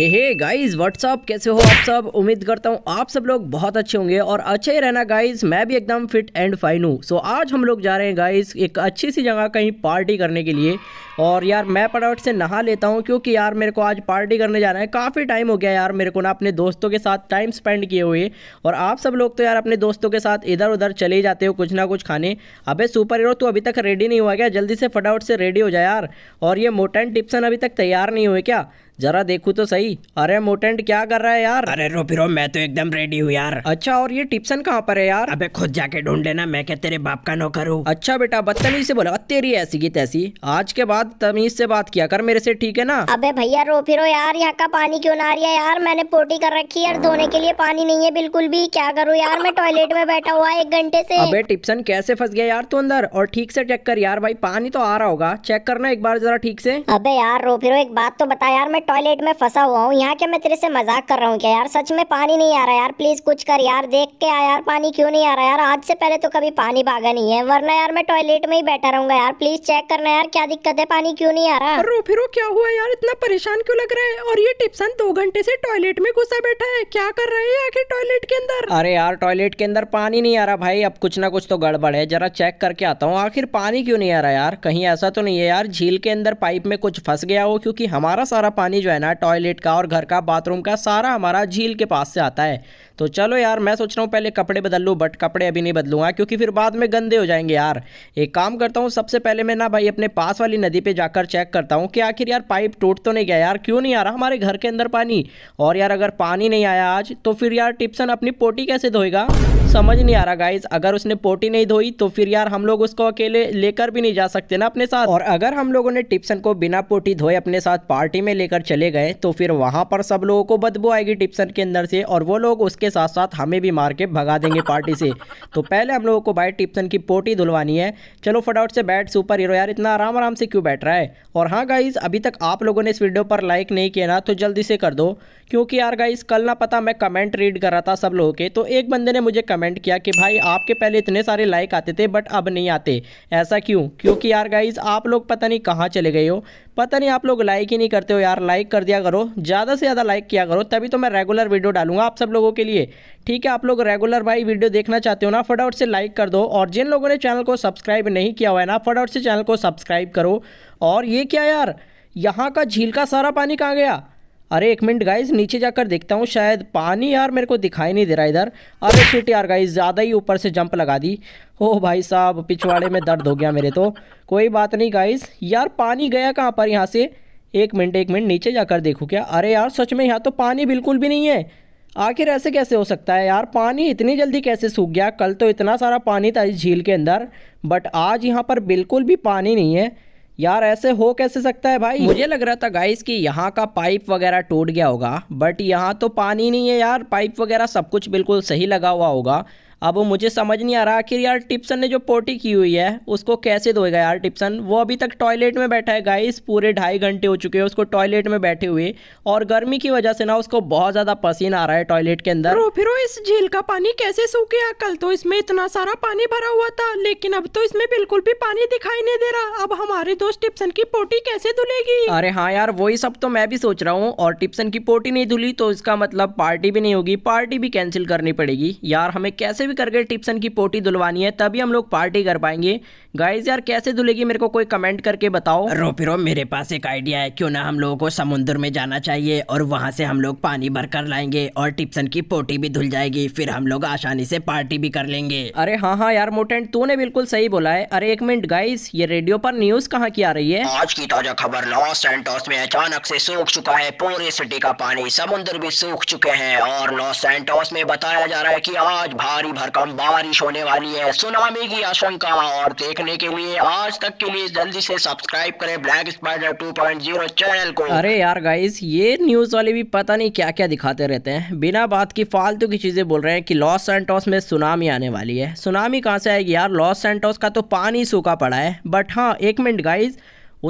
हे hey guys what's up कैसे हो आप सब उम्मीद करता हूँ आप सब लोग बहुत अच्छे होंगे और अच्छे ही रहना गाइज़ मैं भी एकदम फिट एंड फाइन हूँ सो आज हम लोग जा रहे हैं गाइज़ एक अच्छी सी जगह कहीं पार्टी करने के लिए और यार मैं पटावट से नहा लेता हूँ क्योंकि यार मेरे को आज पार्टी करने जाना है काफ़ी टाइम हो गया यार मेरे को ना अपने दोस्तों के साथ टाइम स्पेंड किए हुए और आप सब लोग तो यार अपने दोस्तों के साथ इधर उधर चले जाते हो कुछ ना कुछ खाने अबे सुपर हीरो तू अभी तक रेडी नहीं हुआ क्या जल्दी से फटाफट से रेडी हो जाए यार और ये मोटन टिप्सन अभी तक तैयार नहीं हुए क्या जरा देखू तो सही अरे मोटेंट क्या कर रहा है यार अरे रो फिर मैं तो एकदम रेडी हूँ यार अच्छा और ये टिप्सन कहाँ पर है यार अबे खुद जाके ढूंढ लेना मैं क्या तेरे बाप का नौकर हूँ अच्छा बेटा बदतमीज से बोला तेरी ऐसी की तैसी आज के बाद तमीज से बात किया कर मेरे से ठीक है ना अबे भैया रो फिर यार यहाँ का पानी क्यों ना रही है यार मैंने पोटी कर रखी है धोने के लिए पानी नहीं है बिल्कुल भी क्या करूँ यार मैं टॉयलेट में बैठा हुआ एक घंटे से अबे टिप्सन कैसे फंस गया यार तू अंदर और ठीक से चेक कर यार भाई पानी तो आ रहा होगा चेक करना एक बार जरा ठीक से अबे यार रो फिर एक बात तो बता यार मैं टॉयलेट में फंसा हुआ हूँ यहाँ क्या मैं तेरे से मजाक कर रहा हूँ क्या यार सच में पानी नहीं आ रहा यार प्लीज़ कुछ कर यार देख के आ यार पानी क्यों नहीं आ रहा यार आज से पहले तो कभी पानी भागा नहीं है वरना यार मैं टॉयलेट में ही बैठा रहूंगा यार प्लीज़ चेक करना यार क्या दिक्कत है पानी क्यों नहीं आ रहा रो फिर क्या हुआ यार इतना परेशान क्यों लग रहा है और ये टिप्सन दो घंटे से टॉयलेट में घुसा बैठा है क्या कर रहे हैं आखिर टॉयलेट के अंदर अरे यार टॉयलेट के अंदर पानी नहीं आ रहा भाई अब कुछ ना कुछ तो गड़बड़ है जरा चेक करके आता हूँ आखिर पानी क्यों नहीं आ रहा यार कहीं ऐसा तो नहीं है यार झील के अंदर पाइप में कुछ फंस गया हो क्योंकि हमारा सारा पानी पानी जो है ना टॉयलेट का और घर का बाथरूम का सारा हमारा झील के पास से आता है तो चलो यार मैं सोच रहा हूँ पहले कपड़े बदल लूँ बट कपड़े अभी नहीं बदलूँगा क्योंकि फिर बाद में गंदे हो जाएंगे यार एक काम करता हूँ सबसे पहले मैं ना भाई अपने पास वाली नदी पर जाकर चेक करता हूँ कि आखिर यार पाइप टूट तो नहीं गया यार क्यों नहीं आ रहा हमारे घर के अंदर पानी और यार अगर पानी नहीं आया आज तो फिर यार टिप्सन अपनी पोटी कैसे धोएगा समझ नहीं आ रहा गाइज अगर उसने पोटी नहीं धोई तो फिर यार हम लोग उसको अकेले लेकर भी नहीं जा सकते ना अपने साथ और अगर हम लोगों ने टिप्सन को बिना पोटी धोए अपने साथ पार्टी में लेकर चले गए तो फिर वहाँ पर सब लोगों को बदबू आएगी टिप्सन के अंदर से और वो लोग उसके साथ साथ हमें भी मार के भगा देंगे पार्टी से तो पहले हम लोगों को भाई टिप्सन की पोटी धुलवानी है चलो फटाउट से बैठ सुपर हीरो यार इतना आराम आराम से क्यों बैठ रहा है और हाँ गाइज अभी तक आप लोगों ने इस वीडियो पर लाइक नहीं किया ना तो जल्दी से कर दो क्योंकि यार गाइज कल ना पता मैं कमेंट रीड कर रहा था सब लोगों के तो एक बंदे ने मुझे कमेंट कमेंट किया कि भाई आपके पहले इतने सारे लाइक आते थे बट अब नहीं आते ऐसा क्यों क्योंकि यार गाइज आप लोग पता नहीं कहाँ चले गए हो पता नहीं आप लोग लाइक ही नहीं करते हो यार लाइक कर दिया करो ज़्यादा से ज़्यादा लाइक किया करो तभी तो मैं रेगुलर वीडियो डालूंगा आप सब लोगों के लिए ठीक है आप लोग रेगुलर भाई वीडियो देखना चाहते हो ना फटाफट से लाइक कर दो और जिन लोगों ने चैनल को सब्सक्राइब नहीं किया हुआ है ना फटाफट से चैनल को सब्सक्राइब करो और ये क्या यार यहाँ का झील का सारा पानी कहाँ गया अरे एक मिनट गाइज नीचे जाकर देखता हूँ शायद पानी यार मेरे को दिखाई नहीं दे रहा इधर अरे शिट यार गाइज ज़्यादा ही ऊपर से जंप लगा दी ओ भाई साहब पिछवाड़े में दर्द हो गया मेरे तो कोई बात नहीं गाइज यार पानी गया कहाँ पर यहाँ से एक मिनट एक मिनट नीचे जाकर देखूँ क्या अरे यार सच में यहाँ तो पानी बिल्कुल भी नहीं है आखिर ऐसे कैसे हो सकता है यार पानी इतनी जल्दी कैसे सूख गया कल तो इतना सारा पानी था इस झील के अंदर बट आज यहाँ पर बिल्कुल भी पानी नहीं है यार ऐसे हो कैसे सकता है भाई मुझे लग रहा था गाइस कि यहाँ का पाइप वगैरह टूट गया होगा बट यहाँ तो पानी नहीं है यार पाइप वगैरह सब कुछ बिल्कुल सही लगा हुआ होगा अब मुझे समझ नहीं आ रहा आखिर यार टिप्सन ने जो पोटी की हुई है उसको कैसे धोएगा यार टिप्सन वो अभी तक टॉयलेट में बैठा है गाइस पूरे ढाई घंटे हो चुके हैं उसको टॉयलेट में बैठे हुए और गर्मी की वजह से ना उसको बहुत ज़्यादा पसीना आ रहा है टॉयलेट के अंदर फिर इस झील का पानी कैसे सूख कल तो इसमें इतना सारा पानी भरा हुआ था लेकिन अब तो इसमें बिल्कुल भी पानी दिखाई नहीं दे रहा अब हमारे दोस्त टिप्सन की पोटी कैसे धुलेगी अरे हाँ यार वही सब तो मैं भी सोच रहा हूँ और टिप्सन की पोटी नहीं धुली तो इसका मतलब पार्टी भी नहीं होगी पार्टी भी कैंसिल करनी पड़ेगी यार हमें कैसे भी करके टिप्सन की पोटी धुलवानी है तभी हम लोग पार्टी कर पाएंगे गाइज यार कैसे धुलेगी मेरे को कोई कमेंट करके बताओ रो पिरो मेरे पास एक आइडिया है क्यों ना हम लोगों को समुद्र में जाना चाहिए और वहाँ से हम लोग पानी भर कर लाएंगे और टिप्सन की पोटी भी धुल जाएगी फिर हम लोग आसानी से पार्टी भी कर लेंगे अरे हाँ हाँ यार मोटेंट तूने बिल्कुल सही बोला है अरे एक मिनट गाइज ये रेडियो पर न्यूज कहाँ की आ रही है आज की ताजा खबर लॉस एंटोस में अचानक से सूख चुका है पूरे सिटी का पानी समुद्र भी सूख चुके हैं और लॉस एंटोस में बताया जा रहा है की आज भारी भरकम बारिश होने वाली है सुनामी की आशंका और देखने के लिए आज तक के लिए जल्दी से सब्सक्राइब करें ब्लैक स्पाइडर 2.0 चैनल को अरे यार गाइस ये न्यूज वाले भी पता नहीं क्या क्या दिखाते रहते हैं बिना बात की फालतू की चीजें बोल रहे हैं की लॉस सेंटोस में सुनामी आने वाली है सुनामी कहाँ से आएगी यार लॉस सेंटोस का तो पानी सूखा पड़ा है बट हाँ एक मिनट गाइज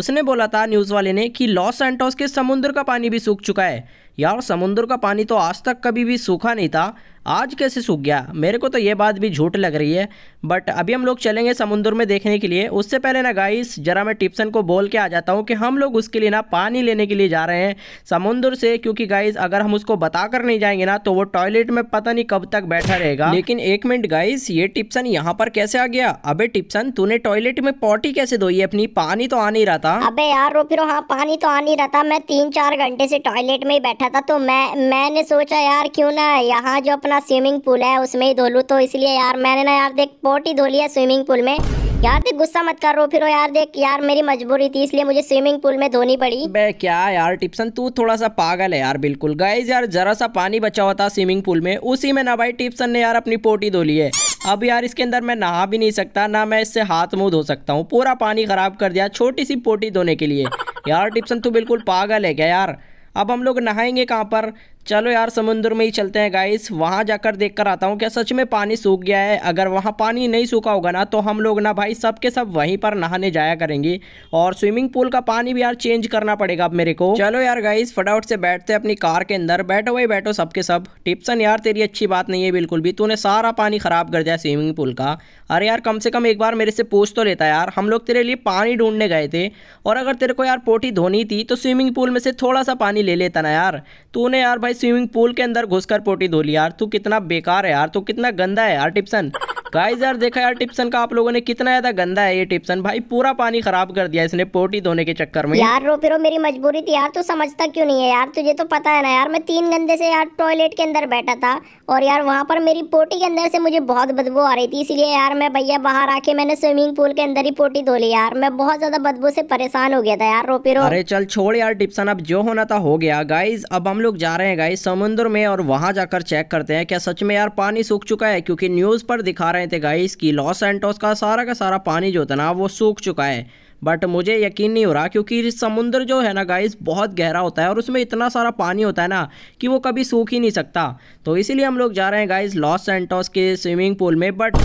उसने बोला था न्यूज़ वाले ने कि लॉस एंटोस के समुद्र का पानी भी सूख चुका है यार समुंदर का पानी तो आज तक कभी भी सूखा नहीं था आज कैसे सूख गया मेरे को तो ये बात भी झूठ लग रही है बट अभी हम लोग चलेंगे समुंदर में देखने के लिए उससे पहले ना गाइस ज़रा मैं टिप्सन को बोल के आ जाता हूँ कि हम लोग उसके लिए ना पानी लेने के लिए जा रहे हैं समुंदर से क्योंकि गाइस अगर हम उसको बता कर नहीं जाएंगे ना तो वो टॉयलेट में पता नहीं कब तक बैठा रहेगा लेकिन एक मिनट गाइस ये टिप्सन यहाँ पर कैसे आ गया अबे टिप्सन तूने टॉयलेट में पॉटी कैसे धोई अपनी पानी तो आ नहीं रहा था अबे यार पानी तो आ नहीं रहा था मैं तीन चार घंटे से टॉयलेट में ही बैठा था तो मैं मैंने सोचा यार क्यों ना यहाँ जो अपना स्विमिंग पूल है उसमें ही धो लूँ तो इसलिए यार मैंने ना यार देख पोट ही धो लिया स्विमिंग पूल में यार देख गुस्सा मत करो फिर यार देख यार मेरी मजबूरी थी इसलिए मुझे स्विमिंग पूल में धोनी पड़ी बे क्या यार टिप्सन तू थोड़ा सा पागल है यार बिल्कुल गाइज यार जरा सा पानी बचा हुआ था स्विमिंग पूल में उसी में ना भाई टिप्सन ने यार अपनी पोटी धो ली है अब यार इसके अंदर मैं नहा भी नहीं सकता ना मैं इससे हाथ मुंह धो सकता हूँ पूरा पानी खराब कर दिया छोटी सी पोटी धोने के लिए यार टिप्सन तू बिल्कुल पागल है क्या यार अब हम लोग नहाएंगे कहाँ पर चलो यार समुद्र में ही चलते हैं गाइस वहाँ जाकर देख कर आता हूँ क्या सच में पानी सूख गया है अगर वहाँ पानी नहीं सूखा होगा ना तो हम लोग ना भाई सब के सब वहीं पर नहाने जाया करेंगे और स्विमिंग पूल का पानी भी यार चेंज करना पड़ेगा अब मेरे को चलो यार गाइस फटाफट से बैठते अपनी कार के अंदर बैठो भाई बैठो सबके सब टिप्सन यार तेरी अच्छी बात नहीं है बिल्कुल भी तूने सारा पानी ख़राब कर दिया स्विमिंग पूल का अरे यार कम से कम एक बार मेरे से पूछ तो लेता यार हम लोग तेरे लिए पानी ढूंढने गए थे और अगर तेरे को यार पोटी धोनी थी तो स्विमिंग पूल में से थोड़ा सा पानी ले लेता ना यार तूने यार भाई स्विमिंग पूल के अंदर घुसकर पोटी धो ली यार तू कितना बेकार है यार तू कितना गंदा है यार टिप्सन गाइज यार देखा यार टिप्सन का आप लोगों ने कितना ज्यादा गंदा है ये टिप्सन भाई पूरा पानी खराब कर दिया इसने पोटी धोने के चक्कर में यार रो फिर मेरी मजबूरी थी यार तू समझता क्यों नहीं है यार तुझे तो पता है ना यार मैं तीन गंदे से यार टॉयलेट के अंदर बैठा था और यार वहाँ पर मेरी पोटी के अंदर से मुझे बहुत बदबू आ रही थी इसलिए यार मैं भैया बाहर आके मैंने स्विमिंग पूल के अंदर ही पोटी धो ली यार मैं बहुत ज्यादा बदबू से परेशान हो गया था यार रो अरे चल छोड़ यार टिप्सन अब जो होना था हो गया गाइज अब हम लोग जा रहे हैं गाइज समुद्र में और वहाँ जाकर चेक करते हैं क्या सच में यार पानी सूख चुका है क्योंकि न्यूज पर दिखा रहे रहे थे गाइस कि लॉस एंटोस का सारा का सारा पानी जो था ना वो सूख चुका है बट मुझे यकीन नहीं हो रहा क्योंकि समुंदर जो है ना गाइस बहुत गहरा होता है और उसमें इतना सारा पानी होता है ना कि वो कभी सूख ही नहीं सकता तो इसीलिए हम लोग जा रहे हैं गाइस लॉस एंटोस के स्विमिंग पूल में बट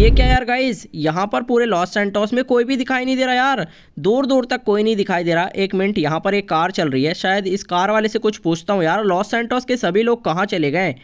ये क्या यार गाइस यहाँ पर पूरे लॉस एंटोस में कोई भी दिखाई नहीं दे रहा यार दूर दूर तक कोई नहीं दिखाई दे रहा एक मिनट यहाँ पर एक कार चल रही है शायद इस कार वाले से कुछ पूछता हूँ यार लॉस एंटोस के सभी लोग कहाँ चले गए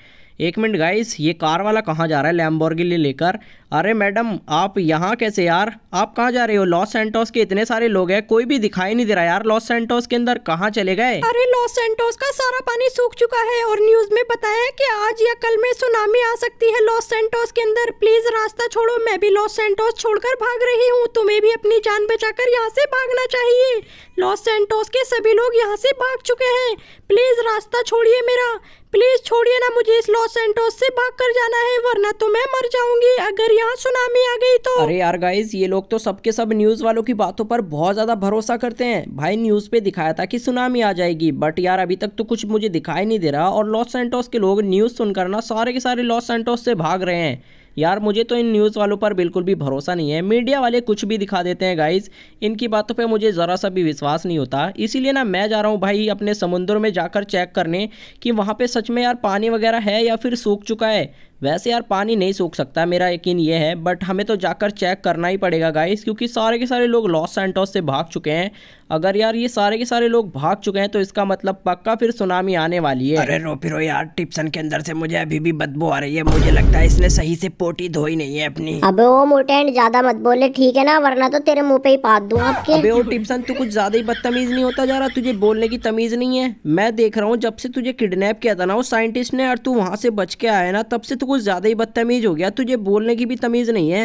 एक मिनट गाइस ये कार वाला कहाँ जा रहा है लैम्बोर्गिली लेकर अरे मैडम आप यहाँ कैसे यार आप कहाँ जा रहे हो लॉस सेंटोस के इतने सारे लोग हैं कोई भी दिखाई नहीं दे रहा यार लॉस सेंटोस के अंदर कहाँ चले गए अरे लॉस सेंटोस का सारा पानी सूख चुका है और न्यूज में बताया कि आज या कल में सुनामी आ सकती है लॉस सेंटोस के अंदर प्लीज रास्ता छोड़ो मैं भी लॉस सेंटोस छोड़कर भाग रही हूँ तुम्हें भी अपनी जान कर यहाँ से भागना चाहिए लॉस सेंटोस के सभी लोग यहाँ से भाग चुके हैं प्लीज रास्ता छोड़िए मेरा प्लीज छोड़िए ना मुझे इस लॉस सेंटोस से भाग कर जाना है वरना तो मैं मर जाऊंगी अगर यहाँ सुनामी आ गई तो अरे यार गाइज ये लोग तो सबके सब न्यूज वालों की बातों पर बहुत ज्यादा भरोसा करते हैं भाई न्यूज पे दिखाया था कि सुनामी आ जाएगी बट यार अभी तक तो कुछ मुझे दिखाई नहीं दे रहा और लॉस एंटोस के लोग न्यूज सुनकर ना सारे के सारे लॉस एंटोस से भाग रहे हैं यार मुझे तो इन न्यूज़ वालों पर बिल्कुल भी भरोसा नहीं है मीडिया वाले कुछ भी दिखा देते हैं गाइज इनकी बातों पर मुझे ज़रा सा भी विश्वास नहीं होता इसीलिए ना मैं जा रहा हूँ भाई अपने समुद्र में जाकर चेक करने कि वहाँ पर सच में यार पानी वगैरह है या फिर सूख चुका है वैसे यार पानी नहीं सूख सकता मेरा यकीन ये है बट हमें तो जाकर चेक करना ही पड़ेगा गाइस क्योंकि सारे के सारे लोग लॉस सेंटोस से भाग चुके हैं अगर यार ये सारे के सारे लोग भाग चुके हैं तो इसका मतलब पक्का फिर सुनामी आने वाली है अरे रो फिर यार टिप्सन के अंदर से मुझे अभी भी बदबू आ रही है मुझे लगता है इसने सही से पोटी धोई नहीं है अपनी अब वो मोटेंट ज्यादा मत बोले ठीक है ना वरना तो तेरे मुंह पे ही पा दू आपके अबे ओ टिप्सन तू कुछ ज्यादा ही बदतमीज नहीं होता जा रहा तुझे बोलने की तमीज नहीं है मैं देख रहा हूँ जब से तुझे किडनेप किया था ना वो साइंटिस्ट ने और तू वहाँ से बच के आया ना तब से तू कुछ ज़्यादा ही बदतमीज़ हो गया तुझे बोलने की भी तमीज़ नहीं है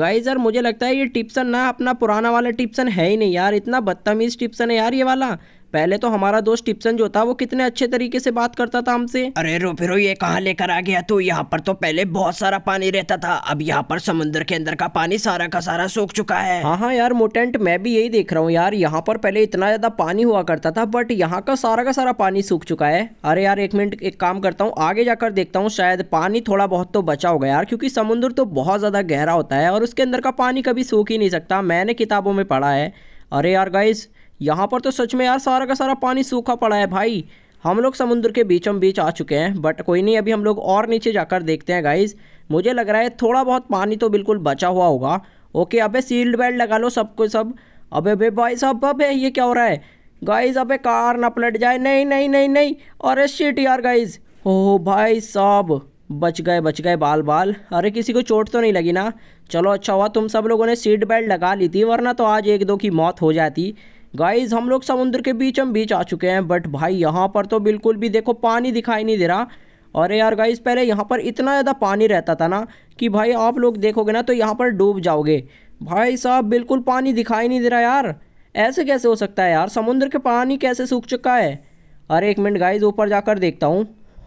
गाइज यार मुझे लगता है ये टिप्सन ना अपना पुराना वाला टिप्सन है ही नहीं यार इतना बदतमीज़ टिप्सन है यार ये वाला पहले तो हमारा दोस्त टिप्सन जो था वो कितने अच्छे तरीके से बात करता था हमसे अरे रो फिर ये कहाँ लेकर आ गया तू यहाँ पर तो पहले बहुत सारा पानी रहता था अब यहाँ पर समुद्र के अंदर का पानी सारा का सारा सूख चुका है हाँ हाँ यार मोटेंट मैं भी यही देख रहा हूँ यार यहाँ पर पहले इतना ज्यादा पानी हुआ करता था बट यहाँ का सारा का सारा पानी सूख चुका है अरे यार एक मिनट एक काम करता हूँ आगे जाकर देखता हूँ शायद पानी थोड़ा बहुत तो बचा होगा यार क्योंकि समुद्र तो बहुत ज्यादा गहरा होता है और उसके अंदर का पानी कभी सूख ही नहीं सकता मैंने किताबों में पढ़ा है अरे यार गाइज़ यहाँ पर तो सच में यार सारा का सारा पानी सूखा पड़ा है भाई हम लोग समुद्र के बीचों बीच आ चुके हैं बट कोई नहीं अभी हम लोग और नीचे जाकर देखते हैं गाइज़ मुझे लग रहा है थोड़ा बहुत पानी तो बिल्कुल बचा हुआ होगा ओके अबे सील्ड बेल्ट लगा लो सबको सब अबे अभी भाई साहब अबे ये क्या हो रहा है गाइज़ अबे कार ना पलट जाए नहीं नहीं नहीं नहीं अरे शीट यार गाइज़ ओह भाई साहब बच गए बच गए बाल बाल अरे किसी को चोट तो नहीं लगी ना चलो अच्छा हुआ तुम सब लोगों ने सीट बेल्ट लगा ली थी वरना तो आज एक दो की मौत हो जाती गाइज हम लोग समुद्र के बीच हम बीच आ चुके हैं बट भाई यहाँ पर तो बिल्कुल भी देखो पानी दिखाई नहीं दे रहा अरे यार गाइज पहले यहाँ पर इतना ज़्यादा पानी रहता था ना कि भाई आप लोग देखोगे ना तो यहाँ पर डूब जाओगे भाई साहब बिल्कुल पानी दिखाई नहीं दे रहा यार ऐसे कैसे हो सकता है यार समुद्र के पानी कैसे सूख चुका है अरे एक मिनट गाइज ऊपर जाकर देखता हूँ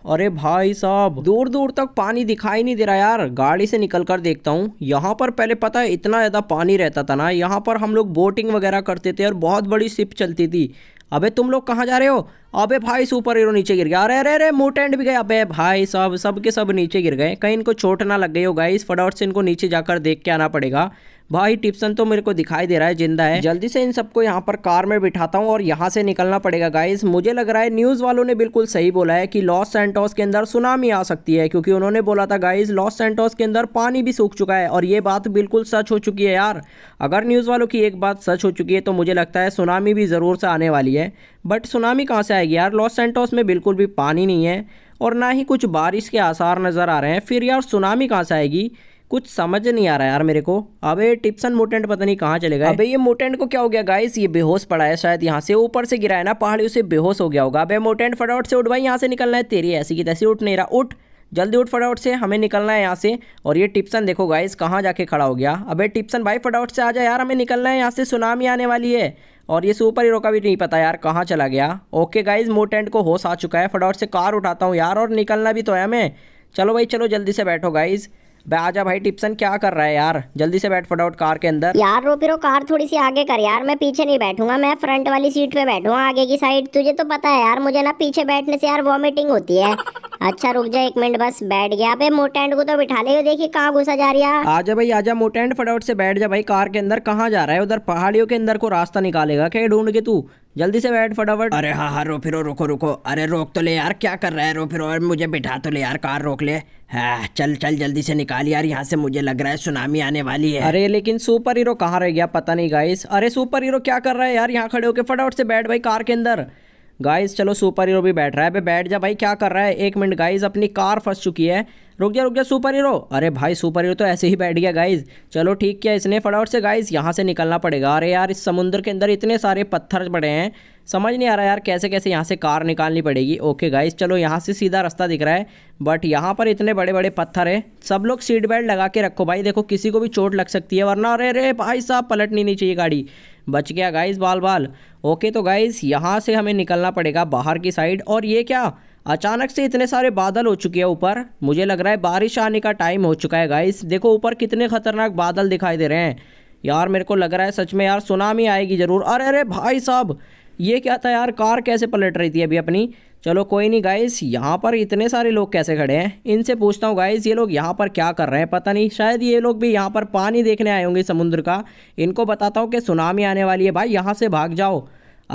अरे भाई साहब दूर दूर तक पानी दिखाई नहीं दे रहा यार गाड़ी से निकल कर देखता हूँ यहाँ पर पहले पता है इतना ज़्यादा पानी रहता था ना यहाँ पर हम लोग बोटिंग वगैरह करते थे और बहुत बड़ी शिप चलती थी अबे तुम लोग कहाँ जा रहे हो अबे भाई सुपर हीरो नीचे गिर गया अरे अरे अरे मोटेंड भी गए अबे भाई सब सब के सब नीचे गिर गए कहीं इनको चोट ना लग गई हो गाइस फटाफट से इनको नीचे जाकर देख के आना पड़ेगा भाई टिप्सन तो मेरे को दिखाई दे रहा है जिंदा है जल्दी से इन सबको यहाँ पर कार में बिठाता हूँ और यहाँ से निकलना पड़ेगा गाइस मुझे लग रहा है न्यूज वालों ने बिल्कुल सही बोला है कि लॉस सेंटोस के अंदर सुनामी आ सकती है क्योंकि उन्होंने बोला था गाइस लॉस सेंटोस के अंदर पानी भी सूख चुका है और ये बात बिल्कुल सच हो चुकी है यार अगर न्यूज़ वालों की एक बात सच हो चुकी है तो मुझे लगता है सुनामी भी ज़रूर से आने वाली है बट सुनामी कहाँ से आएगी यार लॉस सेंटोस में बिल्कुल भी पानी नहीं है और ना ही कुछ बारिश के आसार नज़र आ रहे हैं फिर यार सुनामी कहाँ से आएगी कुछ समझ नहीं आ रहा यार मेरे को टिप्स टिप्सन मोटेंट पता नहीं कहाँ चले गए अबे ये मोटेंट को क्या हो गया गाइस ये बेहोश पड़ा है शायद यहाँ से ऊपर से गिरा है ना पहाड़ी उसे बेहोश हो गया होगा अबे मोटेंट फटाफट से उठ भाई यहाँ से निकलना है तेरी ऐसी की तैसी उठ नहीं रहा उठ जल्दी उठ फटाफट से हमें निकलना है यहाँ से और ये टिप्सन देखो गाइस कहाँ जाके खड़ा हो गया अबे टिप्सन भाई फटाफट से आ जाए यार हमें निकलना है यहाँ से सुनामी आने वाली है और ये सुपर हीरो का भी नहीं पता यार कहाँ चला गया ओके गाइज मोटेंट को होश आ चुका है फटाफट से कार उठाता हूँ यार और निकलना भी तो है हमें चलो भाई चलो जल्दी से बैठो गाइज़ भाई आजा भाई टिप्सन क्या कर रहा है यार जल्दी से बैठ फटाफट कार के अंदर यार रो पिरो कार थोड़ी सी आगे कर यार मैं पीछे नहीं बैठूंगा मैं फ्रंट वाली सीट पे बैठूंगा आगे की साइड तुझे तो पता है यार मुझे ना पीछे बैठने से यार वॉमिटिंग होती है अच्छा रुक जा एक मिनट बस बैठ गया अबे मोटेंड को तो बिठा ले देखिए कहाँ घुसा जा रहा है आजा भाई आजा मोटेंड फटाफट से बैठ जा भाई कार के अंदर कहाँ जा रहा है उधर पहाड़ियों के अंदर को रास्ता निकालेगा क्या ढूंढ के तू जल्दी से बैठ फटाफट अरे हाँ हाँ रो फिर रुको रुको अरे रोक तो ले यार क्या कर रहा है रो फिर मुझे बिठा तो ले यार कार रोक ले हाँ, चल चल जल्दी से निकाल यार यहाँ से मुझे लग रहा है सुनामी आने वाली है अरे लेकिन सुपर हीरो कहाँ रह गया पता नहीं गाइस अरे सुपर हीरो क्या कर रहा है यार यहाँ खड़े होके फटाफट से बैठ भाई कार के अंदर गाइस चलो सुपर हीरो भी बैठ रहा है अबे बैठ जा भाई क्या कर रहा है एक मिनट गाइस अपनी कार फंस चुकी है रुक जा रुक जा सुपर हीरो अरे भाई सुपर हीरो तो ऐसे ही बैठ गया गाइस चलो ठीक किया इसने फटाफट से गाइस यहाँ से निकलना पड़ेगा अरे यार इस समुद्र के अंदर इतने सारे पत्थर पड़े हैं समझ नहीं आ रहा यार कैसे कैसे यहाँ से कार निकालनी पड़ेगी ओके गाइस चलो यहाँ से सीधा रास्ता दिख रहा है बट यहाँ पर इतने बड़े बड़े पत्थर है सब लोग सीट बेल्ट लगा के रखो भाई देखो किसी को भी चोट लग सकती है वरना अरे अरे भाई साहब पलटनी नहीं चाहिए गाड़ी बच गया गाइस बाल बाल ओके तो गाइस यहाँ से हमें निकलना पड़ेगा बाहर की साइड और ये क्या अचानक से इतने सारे बादल हो चुके हैं ऊपर मुझे लग रहा है बारिश आने का टाइम हो चुका है गाइस देखो ऊपर कितने खतरनाक बादल दिखाई दे रहे हैं यार मेरे को लग रहा है सच में यार सुनामी आएगी ज़रूर अरे अरे भाई साहब ये क्या था यार कार कैसे पलट रही थी अभी अपनी चलो कोई नहीं गाइस यहाँ पर इतने सारे लोग कैसे खड़े हैं इनसे पूछता हूँ गाइस ये लोग यहाँ पर क्या कर रहे हैं पता नहीं शायद ये लोग भी यहाँ पर पानी देखने आए होंगे समुद्र का इनको बताता हूँ कि सुनामी आने वाली है भाई यहाँ से भाग जाओ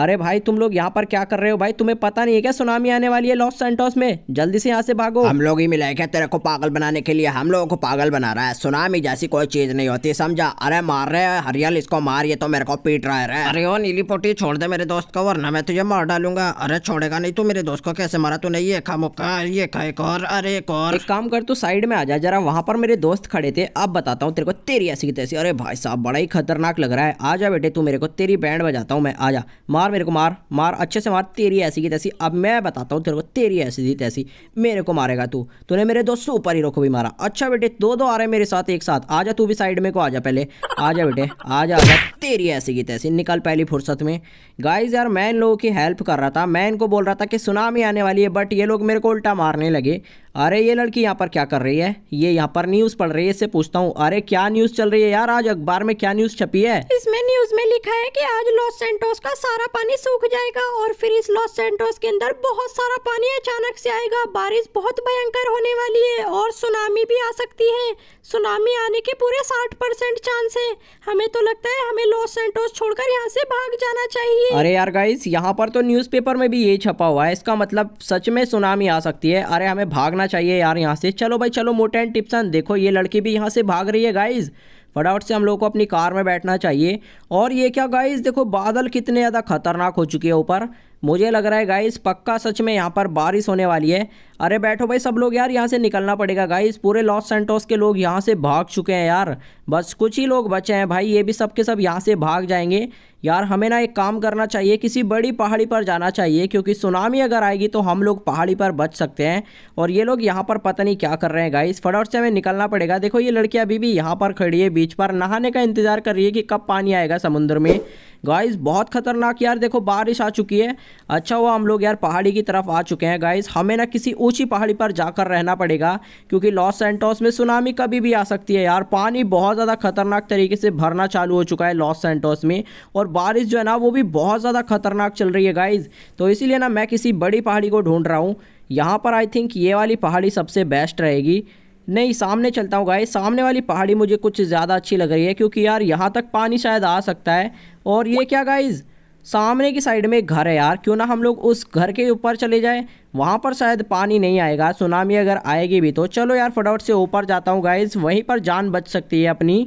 अरे भाई तुम लोग यहाँ पर क्या कर रहे हो भाई तुम्हें पता नहीं है क्या सुनामी आने वाली है लॉस सेंटोस में जल्दी से यहाँ से भागो हम लोग ही मिला क्या तेरे को पागल बनाने के लिए हम लोगों को पागल बना रहा है सुनामी जैसी कोई चीज नहीं होती समझा अरे मार रहे है हरियल इसको मार ये तो मेरे को पीट रहा है अरे ओ नीली पोटी छोड़ दे मेरे दोस्त को वरना मैं तुझे मार डालूंगा अरे छोड़ेगा नहीं तू मेरे दोस्त को कैसे मारा तू नहीं ये खा मुक्का ये खा एक और अरे एक और एक काम कर तू साइड में आ जा जरा वहाँ पर मेरे दोस्त खड़े थे अब बताता हूँ तेरे को तेरी ऐसी तैसी अरे भाई साहब बड़ा ही खतरनाक लग रहा है आ जा बेटे तू मेरे को तेरी बैंड बजाता हूँ मैं आ जा मार मार मेरे को मार मार अच्छे से मार तेरी ऐसी की तैसी अब मैं बताता हूँ तेरे को तेरी ऐसी थी तैसी मेरे को मारेगा तू तूने मेरे दोस्त ऊपर ही रोको भी मारा अच्छा बेटे दो दो आ रहे मेरे साथ एक साथ आ जा तू भी साइड में को आ जा पहले आ जा बेटे आ आ जा तेरी ऐसी की तैसी निकल पहली फुर्सत में गाइज यार मैं इन लोगों की हेल्प कर रहा था मैं इनको बोल रहा था कि सुनामी आने वाली है बट ये लोग मेरे को उल्टा मारने लगे अरे ये लड़की यहाँ पर क्या कर रही है ये यहाँ पर न्यूज़ पढ़ रही है इससे पूछता हूँ अरे क्या न्यूज़ चल रही है यार आज अखबार में क्या न्यूज़ छपी है इसमें न्यूज़ में लिखा है कि आज लॉस सेंटोस का सारा पानी सूख जाएगा और फिर इस लॉस सेंटोस के अंदर बहुत सारा पानी अचानक से आएगा बारिश बहुत भयंकर होने वाली है और सुनामी भी आ सकती है सुनामी आने के पूरे साठ परसेंट चांस है हमें तो लगता है हमें लॉस सेंटोस छोड़कर यहाँ से भाग जाना चाहिए अरे यार गाइस यहाँ पर तो न्यूज़पेपर में भी ये छपा हुआ है इसका मतलब सच में सुनामी आ सकती है अरे हमें भागना चाहिए यार यहाँ से चलो भाई चलो मोटे एंड टिप्सन देखो ये लड़की भी यहाँ से भाग रही है गाइज़ फटाफट से हम लोग को अपनी कार में बैठना चाहिए और ये क्या गाइज देखो बादल कितने ज़्यादा खतरनाक हो चुके हैं ऊपर मुझे लग रहा है गाइस पक्का सच में यहाँ पर बारिश होने वाली है अरे बैठो भाई सब लोग यार यहाँ से निकलना पड़ेगा गाइस पूरे लॉस सेंटोस के लोग यहाँ से भाग चुके हैं यार बस कुछ ही लोग बचे हैं भाई ये भी सब के सब यहाँ से भाग जाएंगे यार हमें ना एक काम करना चाहिए किसी बड़ी पहाड़ी पर जाना चाहिए क्योंकि सुनामी अगर आएगी तो हम लोग पहाड़ी पर बच सकते हैं और ये लोग यहाँ पर पता नहीं क्या कर रहे हैं गाइस फटाफट से हमें निकलना पड़ेगा देखो ये लड़की अभी भी यहाँ पर खड़ी है बीच पर नहाने का इंतजार कर रही है कि कब पानी आएगा समुद्र में गाइस बहुत खतरनाक यार देखो बारिश आ चुकी है अच्छा हुआ हम लोग यार पहाड़ी की तरफ आ चुके हैं गाइस हमें ना किसी ऊंची पहाड़ी पर जाकर रहना पड़ेगा क्योंकि लॉस सेंटोस में सुनामी कभी भी आ सकती है यार पानी बहुत ज़्यादा खतरनाक तरीके से भरना चालू हो चुका है लॉस सेंटोस में और बारिश जो है ना वो भी बहुत ज़्यादा खतरनाक चल रही है गाइज तो इसीलिए ना मैं किसी बड़ी पहाड़ी को ढूंढ रहा हूँ यहाँ पर आई थिंक ये वाली पहाड़ी सबसे बेस्ट रहेगी नहीं सामने चलता हूँ गाइस सामने वाली पहाड़ी मुझे कुछ ज़्यादा अच्छी लग रही है क्योंकि यार यहाँ तक पानी शायद आ सकता है और ये क्या गाइज़ सामने की साइड में एक घर है यार क्यों ना हम लोग उस घर के ऊपर चले जाएं वहाँ पर शायद पानी नहीं आएगा सुनामी अगर आएगी भी तो चलो यार फटाफट से ऊपर जाता हूँ गाइज वहीं पर जान बच सकती है अपनी